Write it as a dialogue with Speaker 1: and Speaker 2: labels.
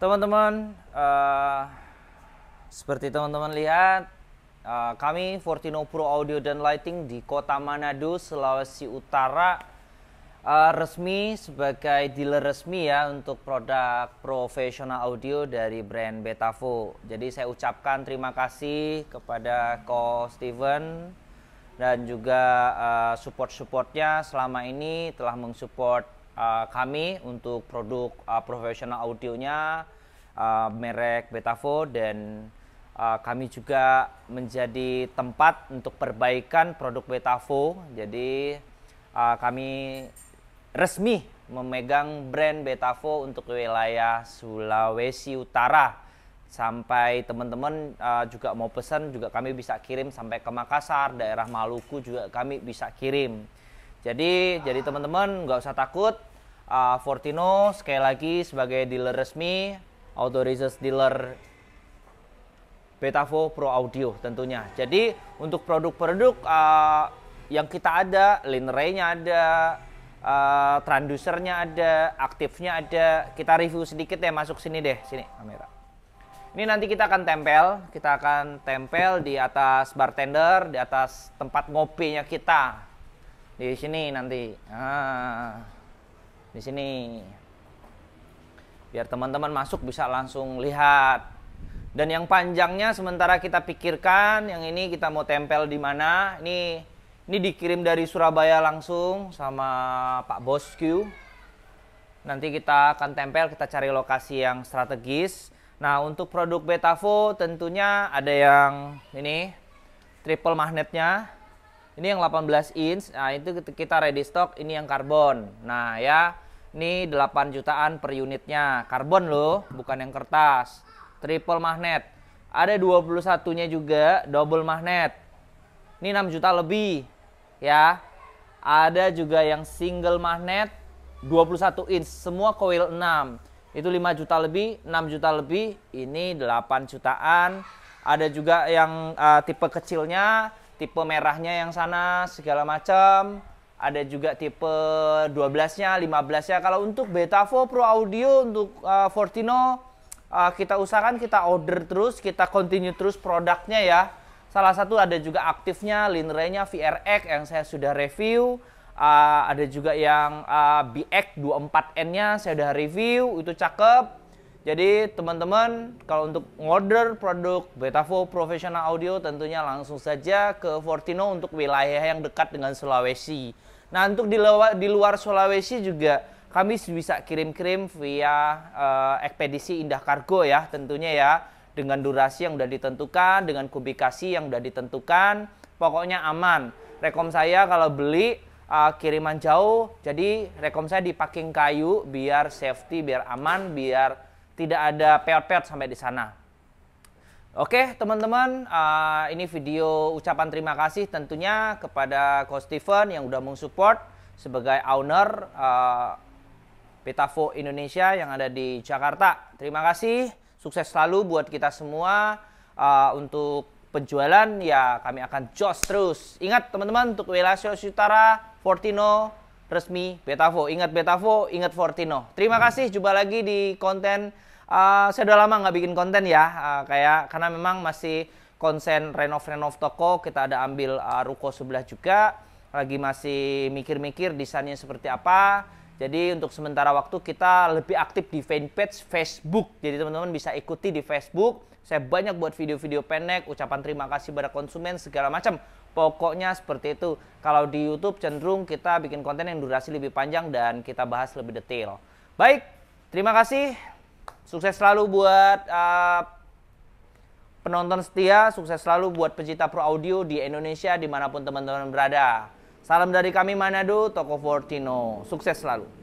Speaker 1: teman-teman uh, seperti teman-teman lihat uh, kami Fortino Pro Audio dan Lighting di Kota Manado Sulawesi Utara uh, resmi sebagai dealer resmi ya untuk produk profesional audio dari brand Betavo jadi saya ucapkan terima kasih kepada Ko Steven dan juga uh, support-supportnya selama ini telah mensupport Eh, kami untuk produk uh, profesional audionya uh, merek Betavo dan uh, kami juga menjadi tempat untuk perbaikan produk Betavo. Jadi uh, kami resmi memegang brand Betavo untuk wilayah Sulawesi Utara. Sampai teman-teman uh, juga mau pesan juga kami bisa kirim sampai ke Makassar, daerah Maluku juga kami bisa kirim. Jadi ah. jadi teman-teman nggak usah takut uh, Fortino sekali lagi sebagai dealer resmi, authorized dealer Betavo Pro Audio tentunya. Jadi untuk produk-produk uh, yang kita ada, linernya ada, uh, transducernya ada, aktifnya ada. Kita review sedikit ya masuk sini deh, sini kamera. Ini nanti kita akan tempel, kita akan tempel di atas bartender, di atas tempat ngopinya kita. Di sini nanti. Ah di sini biar teman-teman masuk bisa langsung lihat dan yang panjangnya sementara kita pikirkan yang ini kita mau tempel di mana ini ini dikirim dari Surabaya langsung sama Pak Bosku nanti kita akan tempel kita cari lokasi yang strategis nah untuk produk Betavo tentunya ada yang ini triple magnetnya ini yang 18 inch, nah itu kita ready stock, ini yang karbon. Nah ya, ini 8 jutaan per unitnya. Karbon loh, bukan yang kertas. Triple magnet. Ada 21-nya juga double magnet. Ini 6 juta lebih. Ya. Ada juga yang single magnet 21 inch, semua coil 6. Itu 5 juta lebih, 6 juta lebih, ini 8 jutaan. Ada juga yang uh, tipe kecilnya tipe merahnya yang sana segala macam ada juga tipe 12-nya, 15-nya. Kalau untuk Betavo Pro Audio untuk uh, Fortino uh, kita usahakan kita order terus, kita continue terus produknya ya. Salah satu ada juga aktifnya, Linray-nya VRX yang saya sudah review. Uh, ada juga yang uh, BX24N-nya saya sudah review, itu cakep. Jadi teman-teman kalau untuk order produk Betavo Professional Audio tentunya langsung saja ke Fortino untuk wilayah yang dekat dengan Sulawesi. Nah untuk di luar, di luar Sulawesi juga kami bisa kirim-kirim via uh, ekspedisi Indah Kargo ya tentunya ya dengan durasi yang sudah ditentukan, dengan kubikasi yang sudah ditentukan, pokoknya aman. Rekom saya kalau beli uh, kiriman jauh, jadi rekom saya di packing kayu biar safety, biar aman, biar tidak ada peot-peot sampai di sana. Oke teman-teman, uh, ini video ucapan terima kasih tentunya kepada Coach Steven yang udah mensupport sebagai owner uh, Petafo Indonesia yang ada di Jakarta. Terima kasih, sukses selalu buat kita semua uh, untuk penjualan ya kami akan jos terus. Ingat teman-teman untuk Wilasio Sutara, Fortino, resmi Betavo. Ingat Betavo, ingat Fortino. Terima kasih, jumpa lagi di konten Eh, saya udah lama nggak bikin konten ya, uh, kayak karena memang masih konsen renov-renov toko, kita ada ambil uh, ruko sebelah juga, lagi masih mikir-mikir desainnya seperti apa. Jadi untuk sementara waktu kita lebih aktif di fanpage Facebook. Jadi teman-teman bisa ikuti di Facebook. Saya banyak buat video-video pendek, ucapan terima kasih pada konsumen segala macam. Pokoknya seperti itu. Kalau di YouTube cenderung kita bikin konten yang durasi lebih panjang dan kita bahas lebih detail. Baik, terima kasih. Sukses selalu buat uh, penonton setia, sukses selalu buat pencipta Pro Audio di Indonesia dimanapun teman-teman berada. Salam dari kami Manado, Toko Fortino. Sukses selalu.